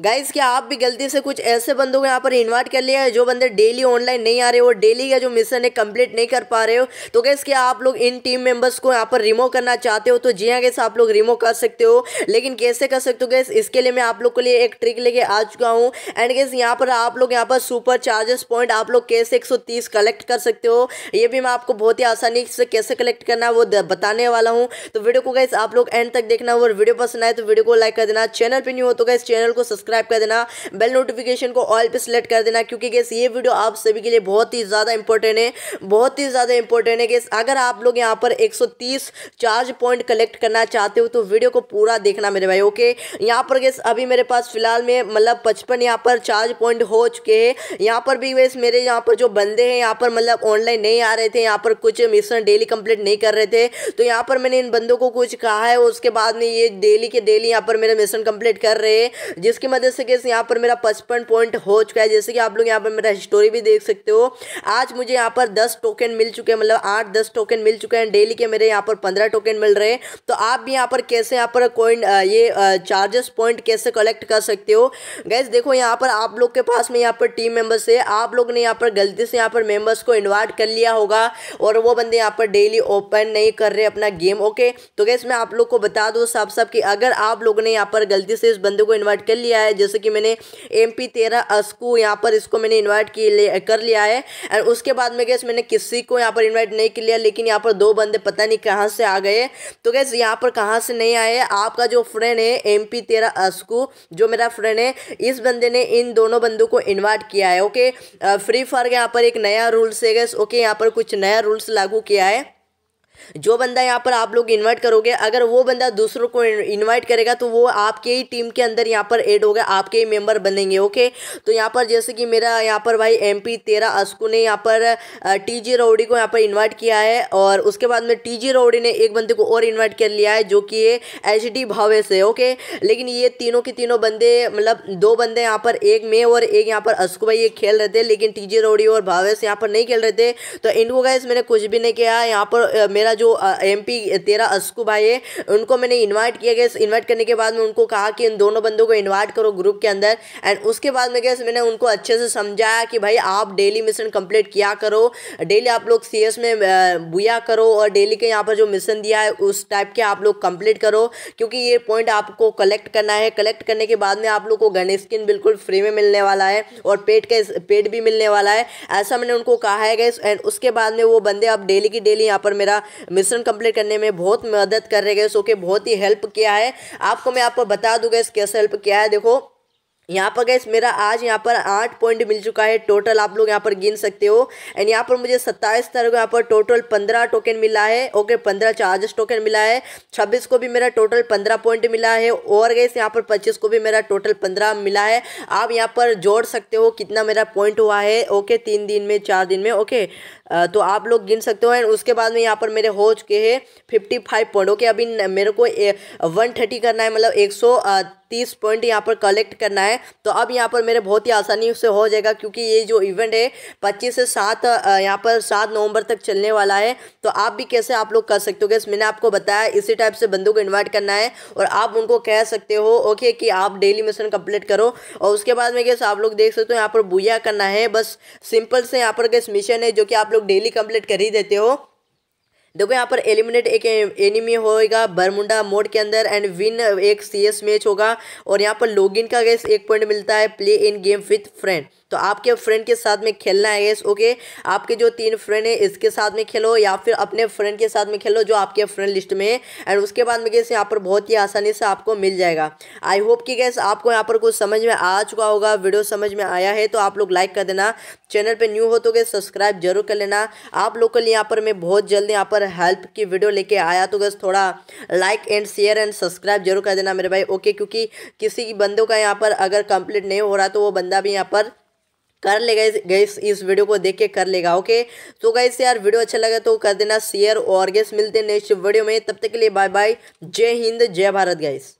guys क्या आप भी गलती से कुछ ऐसे बंदों को यहाँ पर इन्वाइट कर लिया है जो बंदे डेली ऑनलाइन नहीं आ रहे हो डेली का जो मिशन है कंप्लीट नहीं कर पा रहे हो तो गैस क्या आप लोग इन टीम मेंबर्स को यहाँ पर रिमूव करना चाहते हो तो जी हाँ गैस आप लोग रिमूव कर सकते हो लेकिन कैसे कर सकते हो गैस इसके लिए मैं आप लोग के लिए एक ट्रिक लेके आ चुका हूँ एंड गैस यहाँ पर आप लोग यहाँ पर सुपर चार्जेस पॉइंट आप लोग कैसे एक कलेक्ट कर सकते हो ये भी मैं आपको बहुत ही आसानी से कैसे कलेक्ट करना है वो बताने वाला हूँ तो वीडियो को गैस आप लोग एंड तक देखना और वीडियो पसंद आए तो वीडियो को लाइक कर देना चैनल पर नहीं हो तो गैस चैनल को सब्सक्राइब सब्सक्राइब कर देना बेल नोटिफिकेशन को ऑल पे सिलेक्ट कर देना क्योंकि गैस ये वीडियो आप सभी के लिए बहुत ही ज़्यादा इंपॉर्टेंट है बहुत ही ज़्यादा इंपॉर्टेंट है गैस अगर आप लोग यहाँ पर एक चार्ज पॉइंट कलेक्ट करना चाहते हो तो वीडियो को पूरा देखना मेरे भाई ओके यहाँ पर गैस अभी मेरे पास फिलहाल में मतलब पचपन यहाँ पर चार्ज पॉइंट हो चुके हैं यहाँ पर भी वैसे मेरे यहाँ पर जो बंदे हैं यहाँ पर मतलब ऑनलाइन नहीं आ रहे थे यहाँ पर कुछ मिशन डेली कंप्लीट नहीं कर रहे थे तो यहाँ पर मैंने इन बंदों को कुछ कहा है उसके बाद में ये डेली के डेली यहाँ पर मेरे मिशन कंप्लीट कर रहे हैं जिसके मतलब होगा जैसे कि यहाँ पर मेरा पचपन पॉइंट हो चुका है जैसे कि आप लोग यहाँ पर मेरा स्टोरी भी देख सकते हो आज मुझे यहाँ पर दस टोकन मिल चुके हैं मतलब आठ दस टोकन मिल चुके हैं डेली के मेरे यहाँ पर पंद्रह टोकन मिल रहे हैं तो आप भी यहाँ पर कैसे यहाँ पर कॉइन ये चार्जेस पॉइंट कैसे कलेक्ट कर सकते हो गैस देखो यहाँ पर आप लोग के पास में यहाँ पर टीम मेम्बर्स है आप लोग ने यहाँ पर गलती से यहाँ पर मेम्बर्स को इन्वाइट कर लिया होगा और वो बंदे यहाँ पर डेली ओपन नहीं कर रहे अपना गेम ओके तो गैस मैं आप लोग को बता दूँ साफ साफ कि अगर आप लोगों ने यहाँ पर गलती से इस बंदे को इन्वाइट कर लिया है जैसे कि मैंने एम पी तेरह अस्कू यहाँ पर इसको मैंने इन्वाइट की कर लिया है एंड उसके बाद में गैस मैंने किसी को यहाँ पर इन्वाइट नहीं किया लेकिन यहाँ पर दो बंदे पता नहीं कहाँ से आ गए तो गैस यहाँ पर कहाँ से नहीं आए आपका जो फ्रेंड है एम पी तेरह अस्कू जो मेरा फ्रेंड है इस बंदे ने इन दोनों बंदों को इन्वाइट किया है ओके फ्री फायर यहाँ पर एक नया रूल्स है गैस ओके यहाँ पर कुछ नया रूल्स लागू किया है जो बंदा यहाँ पर आप लोग इन्वाइट करोगे अगर वो बंदा दूसरों को इन्वाइट करेगा तो वो आपके ही टीम के अंदर यहाँ पर ऐड होगा आपके ही मेंबर बनेंगे ओके तो यहाँ पर जैसे कि मेरा यहाँ पर भाई एम पी तेरा अस्कु ने यहाँ पर टी जी रोडी को यहाँ पर इन्वाइट किया है और उसके बाद में टी जी रोडी ने एक बंदे को और इन्वाइट कर लिया है जो कि ये एच डी भावे से ओके लेकिन ये तीनों के तीनों बंदे मतलब दो बंदे यहाँ पर एक में और एक यहाँ पर अस्कु भाई ये खेल रहे थे लेकिन टी जी रोडी और भावेश यहाँ पर नहीं खेल रहे थे तो इनको गैस मैंने कुछ भी नहीं किया यहाँ पर मेरा मेरा जो एम पी तेरा अस्कू भाई है उनको मैंने इन्वाइट किया गया इन्वाइट करने के बाद मैं उनको कहा कि इन दोनों बंदों को इन्वाइट करो ग्रुप के अंदर एंड उसके बाद मैं गैस मैंने उनको अच्छे से समझाया कि भाई आप डेली मिशन कंप्लीट किया करो डेली आप लोग सी में बुया करो और डेली के यहाँ पर जो मिशन दिया है उस टाइप के आप लोग कंप्लीट करो क्योंकि ये पॉइंट आपको कलेक्ट करना है कलेक्ट करने के बाद में आप लोग को गन स्किन बिल्कुल फ्री में मिलने वाला है और पेट का पेट भी मिलने वाला है ऐसा मैंने उनको कहा है गैस एंड उसके बाद में वो बंदे अब डेली की डेली यहाँ पर मेरा मिश्रण कंप्लीट करने में बहुत मदद कर रहे गए ओके बहुत ही हेल्प किया है आपको मैं आपको बता दूंगा इस कैसे हेल्प किया है देखो यहाँ पर गैस मेरा आज यहाँ पर आठ पॉइंट मिल चुका है टोटल आप लोग यहाँ पर गिन सकते हो एंड यहाँ पर मुझे सत्ताईस तारीख को यहाँ पर टोटल पंद्रह टोकन मिला है ओके पंद्रह चार्जेस टोकन मिला है छब्बीस को भी मेरा टोटल पंद्रह पॉइंट मिला है और गैस यहाँ पर पच्चीस को भी मेरा टोटल पंद्रह मिला है आप यहाँ पर जोड़ सकते हो कितना मेरा पॉइंट हुआ है ओके तीन दिन में चार दिन में ओके तो आप लोग गिन सकते हो एंड उसके बाद में यहाँ पर मेरे हो चुके हैं फिफ्टी फाइव पॉइंट ओके अभी मेरे को वन थर्टी करना है मतलब एक सौ तीस पॉइंट यहाँ पर कलेक्ट करना है तो अब यहाँ पर मेरे बहुत ही आसानी से हो जाएगा क्योंकि ये जो इवेंट है पच्चीस से सात यहाँ पर सात नवंबर तक चलने वाला है तो आप भी कैसे आप लोग कर सकते हो गैस मैंने आपको बताया इसी टाइप से बंदों को इन्वाइट करना है और आप उनको कह सकते हो ओके कि आप डेली मिशन कंप्लीट करो और उसके बाद में गैस आप लोग देख सकते हो यहाँ पर बुया करना है बस सिंपल से यहाँ पर गैस मिशन है जो कि आप लोग लोग डेली कंप्लीट कर ही देते हो देखो यहाँ पर एलिमिनेट एक एनिमी होएगा बरमुंडा मोड के अंदर एंड विन एक सीएस मैच होगा और यहाँ पर लॉगिन का गैस एक पॉइंट मिलता है play in game with friend तो आपके फ्रेंड के साथ में खेलना है गैस ओके आपके जो तीन फ्रेंड है इसके साथ में खेलो या फिर अपने फ्रेंड के साथ में खेलो जो आपके फ्रेंड लिस्ट में है एंड उसके बाद में गैस यहाँ पर बहुत ही आसानी से आपको मिल जाएगा आई होप कि गैस आपको यहाँ पर कुछ समझ में आ चुका होगा वीडियो समझ में आया है तो आप लोग लाइक कर देना चैनल पर न्यू हो तो गैस सब्सक्राइब जरूर कर लेना आप लोग के लिए यहाँ पर मैं बहुत जल्द यहाँ पर हेल्प की वीडियो लेके आया तो बस थोड़ा like and share and subscribe जरूर कर देना मेरे भाई ओके क्योंकि किसी बंदों का यहाँ पर अगर कंप्लीट नहीं हो रहा तो वो बंदा भी यहाँ पर कर लेगा इस गैस इस वीडियो को देख के कर लेगा ओके तो गैस यार वीडियो अच्छा लगा तो कर देना शेयर और गैस मिलते हैं नेक्स्ट वीडियो में तब तक के लिए बाय बाय जय हिंद जय भारत गैस